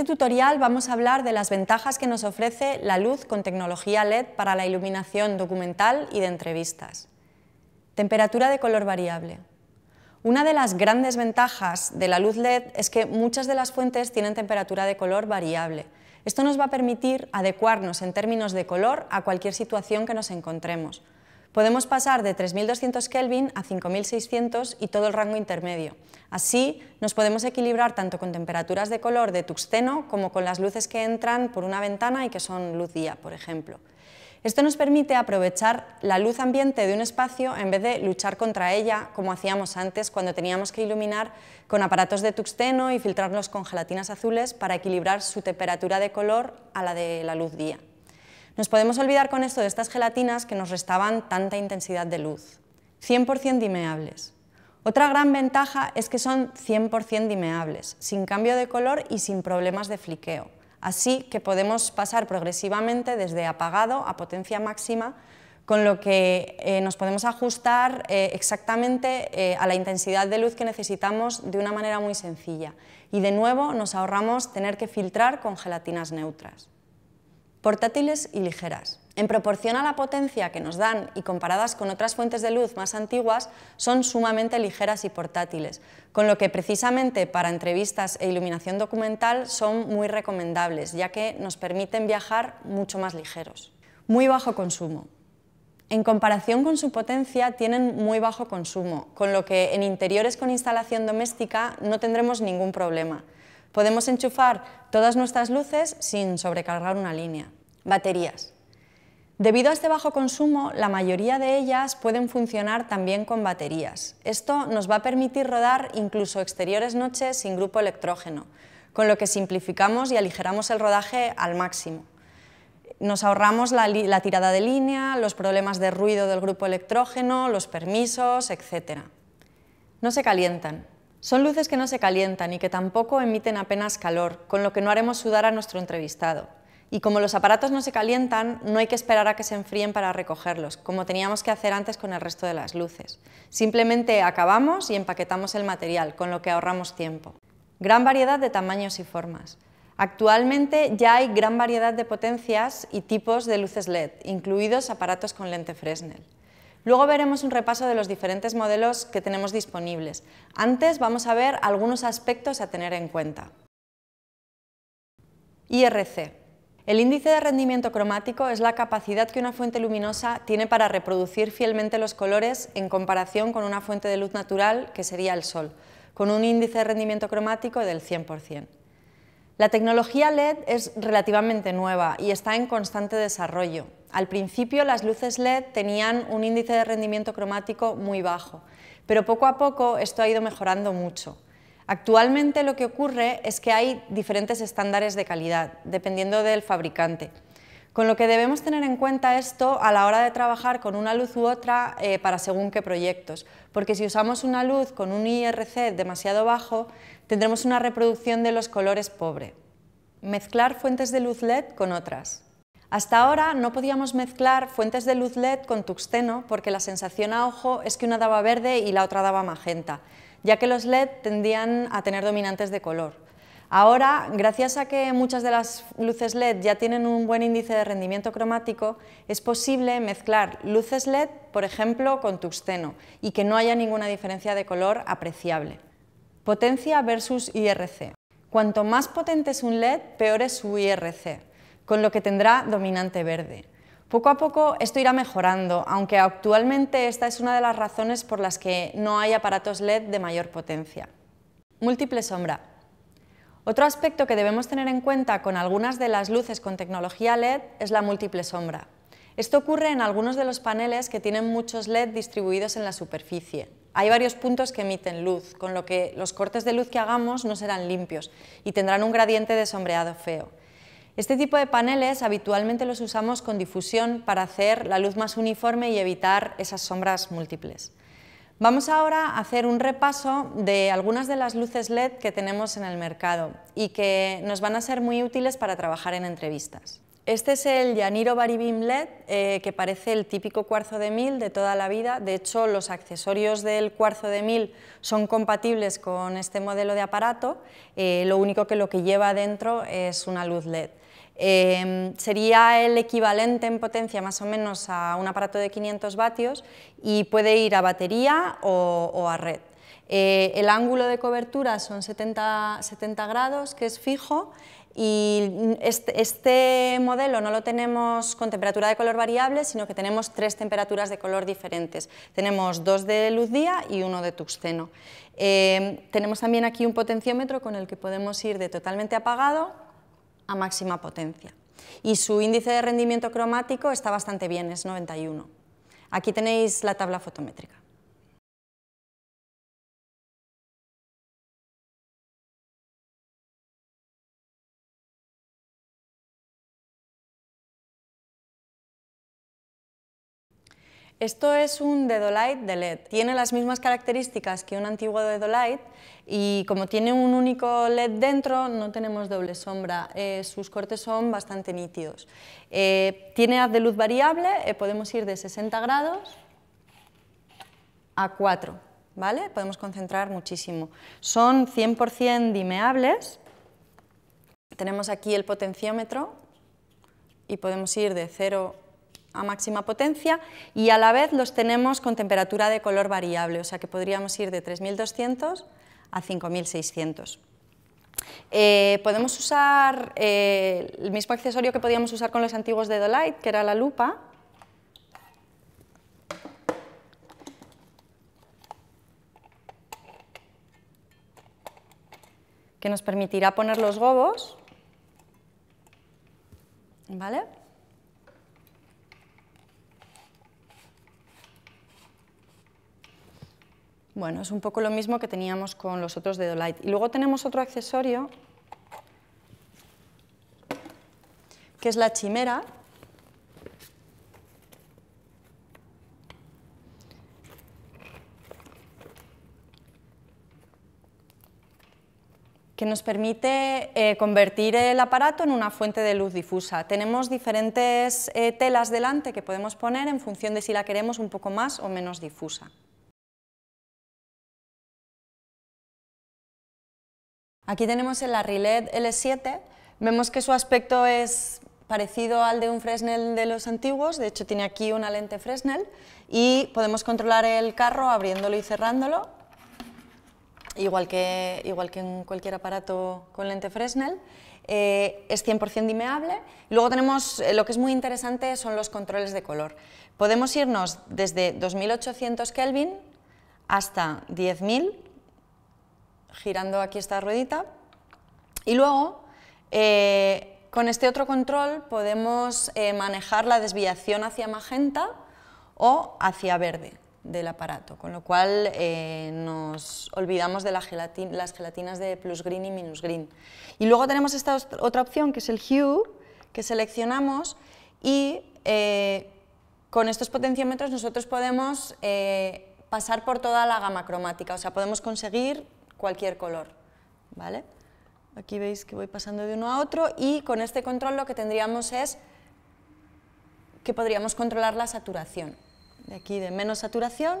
este tutorial vamos a hablar de las ventajas que nos ofrece la luz con tecnología LED para la iluminación documental y de entrevistas. Temperatura de color variable. Una de las grandes ventajas de la luz LED es que muchas de las fuentes tienen temperatura de color variable. Esto nos va a permitir adecuarnos en términos de color a cualquier situación que nos encontremos. Podemos pasar de 3.200 Kelvin a 5.600 y todo el rango intermedio. Así, nos podemos equilibrar tanto con temperaturas de color de tuxteno como con las luces que entran por una ventana y que son luz día, por ejemplo. Esto nos permite aprovechar la luz ambiente de un espacio en vez de luchar contra ella, como hacíamos antes cuando teníamos que iluminar con aparatos de tuxteno y filtrarlos con gelatinas azules para equilibrar su temperatura de color a la de la luz día. Nos podemos olvidar con esto de estas gelatinas que nos restaban tanta intensidad de luz. 100% dimeables. Otra gran ventaja es que son 100% dimeables, sin cambio de color y sin problemas de fliqueo. Así que podemos pasar progresivamente desde apagado a potencia máxima, con lo que eh, nos podemos ajustar eh, exactamente eh, a la intensidad de luz que necesitamos de una manera muy sencilla. Y de nuevo nos ahorramos tener que filtrar con gelatinas neutras portátiles y ligeras. En proporción a la potencia que nos dan y comparadas con otras fuentes de luz más antiguas, son sumamente ligeras y portátiles, con lo que precisamente para entrevistas e iluminación documental son muy recomendables, ya que nos permiten viajar mucho más ligeros. Muy bajo consumo. En comparación con su potencia, tienen muy bajo consumo, con lo que en interiores con instalación doméstica no tendremos ningún problema. Podemos enchufar todas nuestras luces sin sobrecargar una línea. Baterías. Debido a este bajo consumo, la mayoría de ellas pueden funcionar también con baterías. Esto nos va a permitir rodar incluso exteriores noches sin grupo electrógeno, con lo que simplificamos y aligeramos el rodaje al máximo. Nos ahorramos la, tirada de línea, los problemas de ruido del grupo electrógeno, los permisos, etc. No se calientan. Son luces que no se calientan y que tampoco emiten apenas calor, con lo que no haremos sudar a nuestro entrevistado. Y como los aparatos no se calientan, no hay que esperar a que se enfríen para recogerlos, como teníamos que hacer antes con el resto de las luces. Simplemente acabamos y empaquetamos el material, con lo que ahorramos tiempo. Gran variedad de tamaños y formas. Actualmente ya hay gran variedad de potencias y tipos de luces LED, incluidos aparatos con lente Fresnel. Luego veremos un repaso de los diferentes modelos que tenemos disponibles. Antes vamos a ver algunos aspectos a tener en cuenta. IRC el índice de rendimiento cromático es la capacidad que una fuente luminosa tiene para reproducir fielmente los colores en comparación con una fuente de luz natural, que sería el sol, con un índice de rendimiento cromático del 100%. La tecnología LED es relativamente nueva y está en constante desarrollo. Al principio las luces LED tenían un índice de rendimiento cromático muy bajo, pero poco a poco esto ha ido mejorando mucho. Actualmente lo que ocurre es que hay diferentes estándares de calidad, dependiendo del fabricante. Con lo que debemos tener en cuenta esto a la hora de trabajar con una luz u otra eh, para según qué proyectos, porque si usamos una luz con un IRC demasiado bajo, tendremos una reproducción de los colores pobre. Mezclar fuentes de luz LED con otras. Hasta ahora no podíamos mezclar fuentes de luz LED con tuxteno porque la sensación a ojo es que una daba verde y la otra daba magenta ya que los LED tendían a tener dominantes de color. Ahora, gracias a que muchas de las luces LED ya tienen un buen índice de rendimiento cromático, es posible mezclar luces LED, por ejemplo, con tuxteno y que no haya ninguna diferencia de color apreciable. Potencia versus IRC. Cuanto más potente es un LED, peor es su IRC, con lo que tendrá dominante verde. Poco a poco esto irá mejorando, aunque actualmente esta es una de las razones por las que no hay aparatos LED de mayor potencia. Múltiple sombra. Otro aspecto que debemos tener en cuenta con algunas de las luces con tecnología LED es la múltiple sombra. Esto ocurre en algunos de los paneles que tienen muchos LED distribuidos en la superficie. Hay varios puntos que emiten luz, con lo que los cortes de luz que hagamos no serán limpios y tendrán un gradiente de sombreado feo. Este tipo de paneles habitualmente los usamos con difusión para hacer la luz más uniforme y evitar esas sombras múltiples. Vamos ahora a hacer un repaso de algunas de las luces LED que tenemos en el mercado y que nos van a ser muy útiles para trabajar en entrevistas. Este es el Yaniro Baribim LED, eh, que parece el típico cuarzo de mil de toda la vida. De hecho, los accesorios del cuarzo de mil son compatibles con este modelo de aparato, eh, lo único que lo que lleva dentro es una luz LED. Em, sería el equivalente en potencia más o menos a un aparato de 500 vatios y puede ir a batería o, a red. Eh, el ángulo de cobertura son 70, grados, que es fijo, y este, este, modelo no lo tenemos con temperatura de color variable, sino que tenemos tres temperaturas de color diferentes. Tenemos dos de luz día y uno de tuxteno. Em, tenemos también aquí un potenciómetro con el que podemos ir de totalmente apagado a máxima potencia. Y su índice de rendimiento cromático está bastante bien, es 91. Aquí tenéis la tabla fotométrica. Esto es un dedo light de LED. Tiene las mismas características que un antiguo dedo light y como tiene un único LED dentro no tenemos doble sombra. Eh, sus cortes son bastante nítidos. Eh, tiene haz de luz variable, eh, podemos ir de 60 grados a 4, ¿vale? Podemos concentrar muchísimo. Son 100% dimeables. Tenemos aquí el potenciómetro y podemos ir de 0 a a máxima potencia y a la vez los tenemos con temperatura de color variable, o sea que podríamos ir de 3200 a 5600. Eh, podemos usar eh, el mismo accesorio que podíamos usar con los antiguos de Dolight, que era la lupa. que nos permitirá poner los gobos, ¿vale? Bueno, es un poco lo mismo que teníamos con los otros de Dolight. Y luego tenemos otro accesorio, que es la chimera. que nos permite eh, convertir el aparato en una fuente de luz difusa. Tenemos diferentes eh, telas delante que podemos poner en función de si la queremos un poco más o menos difusa. Aquí tenemos el ARRILED L7, vemos que su aspecto es parecido al de un Fresnel de los antiguos, de hecho tiene aquí una lente Fresnel y podemos controlar el carro abriéndolo y cerrándolo, igual que, igual que en cualquier aparato con lente Fresnel. Eh, es 100% dimeable. Luego tenemos, eh, lo que es muy interesante son los controles de color. Podemos irnos desde 2800 Kelvin hasta 10.000 girando aquí esta ruedita. Y luego, eh, con este otro control podemos eh, manejar la desviación hacia magenta o hacia verde del aparato, con lo cual eh, nos olvidamos de las gelatinas de plus green y minus green. Y luego tenemos esta otra opción que es el hue, que seleccionamos y con estos potenciómetros nosotros podemos pasar por toda la gama cromática, o sea, podemos conseguir cualquier color, ¿vale? Aquí veis que voy pasando de uno a otro y con este control lo que tendríamos es que podríamos controlar la saturación. De aquí de menos saturación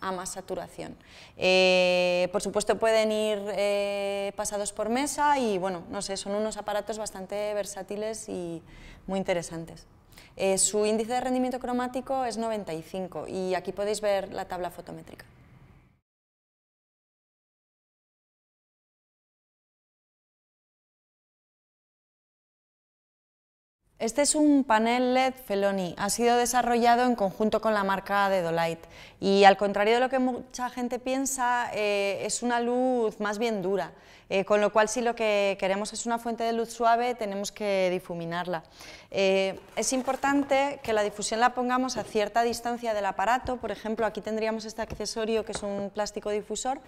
a más saturación. Eh, por supuesto pueden ir eh, pasados por mesa y bueno, no sé, son unos aparatos bastante versátiles y muy interesantes. Eh, su índice de rendimiento cromático es 95 y aquí podéis ver la tabla fotométrica. Este es un panel LED Feloni. Ha sido desarrollado en conjunto con la marca de Dolight. Y al contrario de lo que mucha gente piensa, eh, es una luz más bien dura. Eh, con lo cual, si lo que queremos es una fuente de luz suave, tenemos que difuminarla. Eh, es importante que la difusión la pongamos a cierta distancia del aparato. Por ejemplo, aquí tendríamos este accesorio que es un plástico difusor,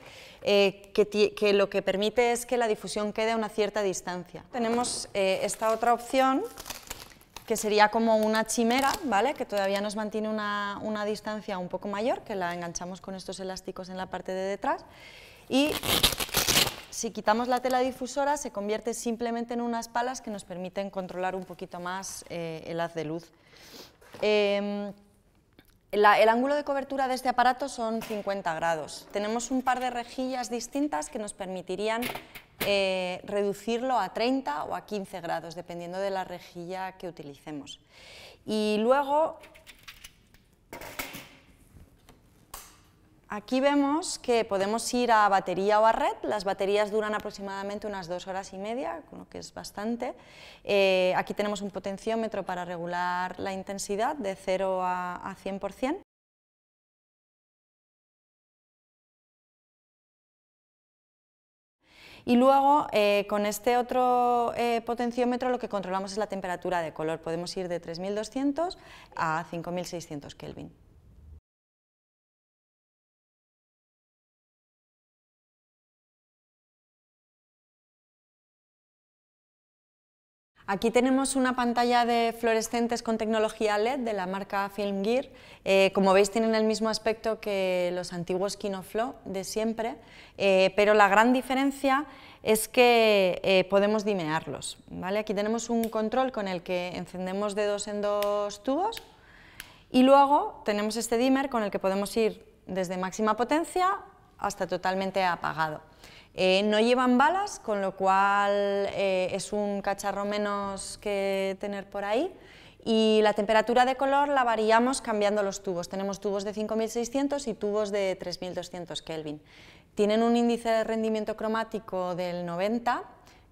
que, que, lo que permite es que la difusión quede a una cierta distancia. Tenemos esta otra opción que sería como una chimera, ¿vale? que todavía nos mantiene una, distancia un poco mayor, que la enganchamos con estos elásticos en la parte de detrás. Y si quitamos la tela difusora se convierte simplemente en unas palas que nos permiten controlar un poquito más eh, el haz de luz. Em, el ángulo de cobertura de este aparato son 50 grados. Tenemos un par de rejillas distintas que nos permitirían eh, reducirlo a 30 o a 15 grados, dependiendo de la rejilla que utilicemos. Y luego, aquí vemos que podemos ir a batería o a red, las baterías duran aproximadamente unas dos horas y media, con lo que es bastante. Eh, aquí tenemos un potenciómetro para regular la intensidad de 0 a 100%. Y luego eh, con este otro eh, potenciómetro lo que controlamos es la temperatura de color, podemos ir de 3200 a 5600 Kelvin. Aquí tenemos una pantalla de fluorescentes con tecnología LED de la marca Film Gear. Eh, como veis tienen el mismo aspecto que los antiguos Kinoflow de siempre, eh, pero la gran diferencia es que eh, podemos dimearlos. ¿vale? Aquí tenemos un control con el que encendemos de dos en dos tubos y luego tenemos este dimmer con el que podemos ir desde máxima potencia hasta totalmente apagado. Eh, no llevan balas, con lo cual eh, es un cacharro menos que tener por ahí. Y la temperatura de color la variamos cambiando los tubos. Tenemos tubos de 5600 y tubos de 3200 Kelvin. Tienen un índice de rendimiento cromático del 90,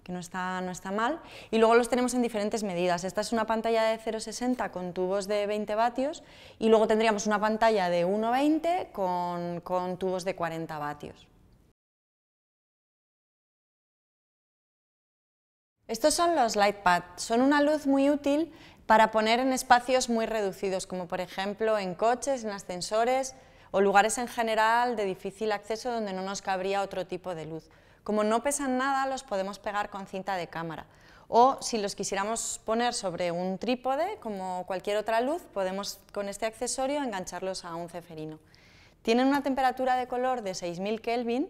que no está, mal, y luego los tenemos en diferentes medidas. Esta es una pantalla de 0,60 con tubos de 20 vatios y luego tendríamos una pantalla de 1,20 con, con tubos de 40 vatios. Estos son los light Son una luz muy útil para poner en espacios muy reducidos, como por ejemplo en coches, en ascensores o lugares en general de difícil acceso donde no nos cabría otro tipo de luz. Como no pesan nada, los podemos pegar con cinta de cámara. O si los quisiéramos poner sobre un trípode, como cualquier otra luz, podemos con este accesorio engancharlos a un ceferino. Tienen una temperatura de color de 6000 Kelvin,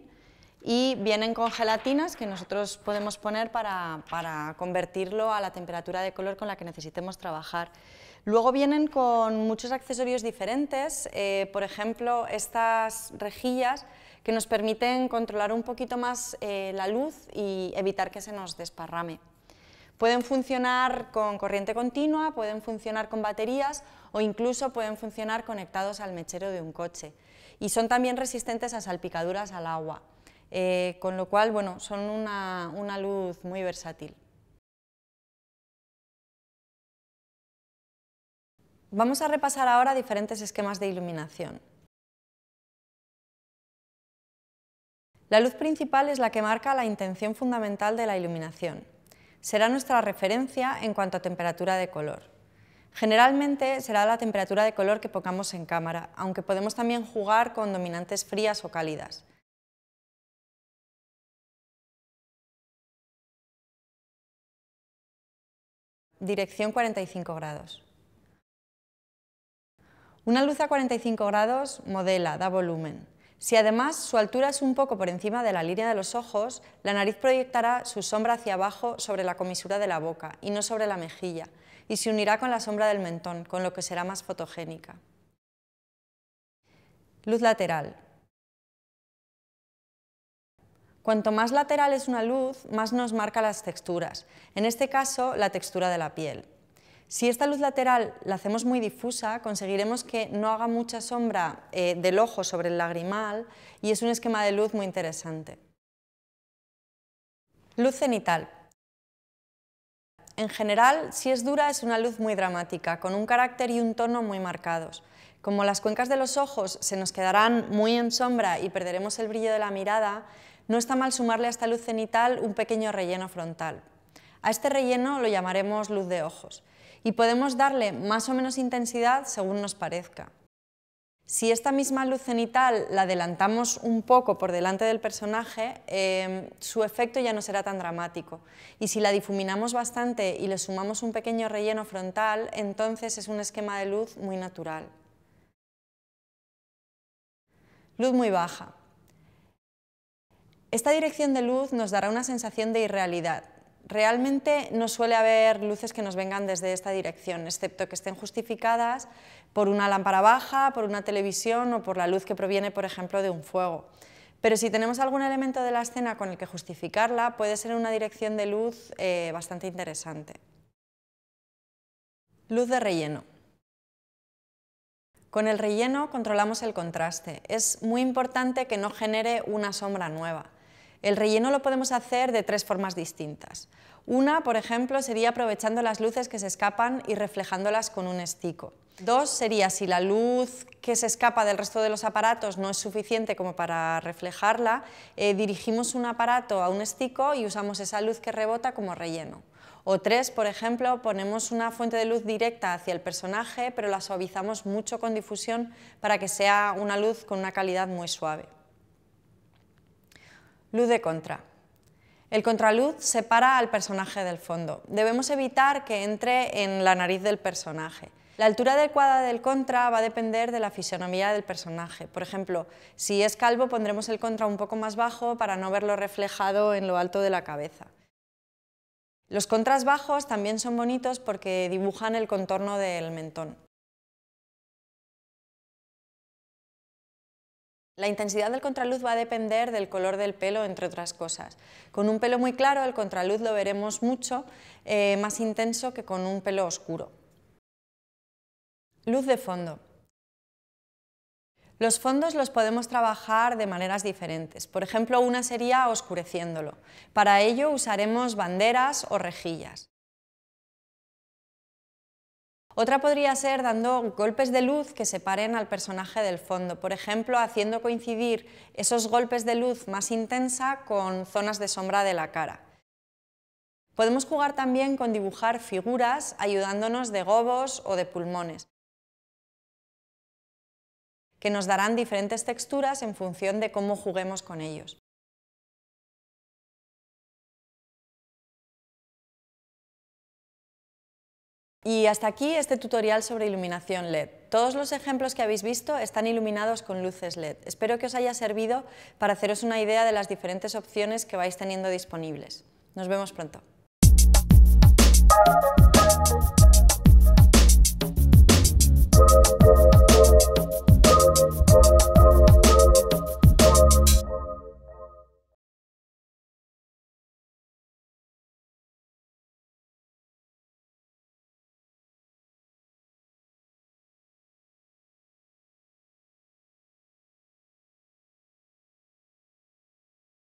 y vienen con gelatinas que nosotros podemos poner para, convertirlo a la temperatura de color con la que necesitemos trabajar. Luego vienen con muchos accesorios diferentes, eh, por ejemplo estas rejillas que nos permiten controlar un poquito más eh, la luz y evitar que se nos desparrame. Pueden funcionar con corriente continua, pueden funcionar con baterías o incluso pueden funcionar conectados al mechero de un coche. Y son también resistentes a salpicaduras al agua. Eh, con lo cual, bueno, son una, una luz muy versátil. Vamos a repasar ahora diferentes esquemas de iluminación. La luz principal es la que marca la intención fundamental de la iluminación. Será nuestra referencia en cuanto a temperatura de color. Generalmente será la temperatura de color que pongamos en cámara, aunque podemos también jugar con dominantes frías o cálidas. dirección 45 grados. Una luz a 45 grados modela, da volumen. Si además su altura es un poco por encima de la línea de los ojos, la nariz proyectará su sombra hacia abajo sobre la comisura de la boca y no sobre la mejilla, y se unirá con la sombra del mentón, con lo que será más fotogénica. Luz lateral. Cuanto más lateral es una luz, más nos marca las texturas, en este caso la textura de la piel. Si esta luz lateral la hacemos muy difusa, conseguiremos que no haga mucha sombra eh, del ojo sobre el lagrimal y es un esquema de luz muy interesante. Luz cenital. En general, si es dura, es una luz muy dramática, con un carácter y un tono muy marcados. Como las cuencas de los ojos se nos quedarán muy en sombra y perderemos el brillo de la mirada, no está mal sumarle a esta luz cenital un pequeño relleno frontal. A este relleno lo llamaremos luz de ojos y podemos darle más o menos intensidad según nos parezca. Si esta misma luz cenital la adelantamos un poco por delante del personaje, em, su efecto ya no será tan dramático. Y si la difuminamos bastante y le sumamos un pequeño relleno frontal, entonces es un esquema de luz muy natural. Luz muy baja. Esta dirección de luz nos dará una sensación de irrealidad. Realmente no suele haber luces que nos vengan desde esta dirección, excepto que estén justificadas por una lámpara baja, por una televisión o por la luz que proviene, por ejemplo, de un fuego. Pero si tenemos algún elemento de la escena con el que justificarla, puede ser una dirección de luz eh, bastante interesante. Luz de relleno. Con el relleno controlamos el contraste. Es muy importante que no genere una sombra nueva. El relleno lo podemos hacer de tres formas distintas. Una, por ejemplo, sería aprovechando las luces que se escapan y reflejándolas con un estico. Dos, sería si la luz que se escapa del resto de los aparatos no es suficiente como para reflejarla, eh, dirigimos un aparato a un estico y usamos esa luz que rebota como relleno. O tres, por ejemplo, ponemos una fuente de luz directa hacia el personaje, pero la suavizamos mucho con difusión para que sea una luz con una calidad muy suave. Luz de contra. El contraluz separa al personaje del fondo. Debemos evitar que entre en la nariz del personaje. La altura adecuada del contra va a depender de la fisonomía del personaje. Por ejemplo, si es calvo pondremos el contra un poco más bajo para no verlo reflejado en lo alto de la cabeza. Los contras bajos también son bonitos porque dibujan el contorno del mentón. La intensidad del contraluz va a depender del color del pelo, entre otras cosas. Con un pelo muy claro, el contraluz lo veremos mucho eh, más intenso que con un pelo oscuro. Luz de fondo. Los fondos los podemos trabajar de maneras diferentes. Por ejemplo, una sería oscureciéndolo. Para ello usaremos banderas o rejillas. Otra podría ser dando golpes de luz que separen al personaje del fondo, por ejemplo, haciendo coincidir esos golpes de luz más intensa con zonas de sombra de la cara. Podemos jugar también con dibujar figuras ayudándonos de gobos o de pulmones, que nos darán diferentes texturas en función de cómo juguemos con ellos. Y hasta aquí este tutorial sobre iluminación LED. Todos los ejemplos que habéis visto están iluminados con luces LED. Espero que os haya servido para haceros una idea de las diferentes opciones que vais teniendo disponibles. Nos vemos pronto.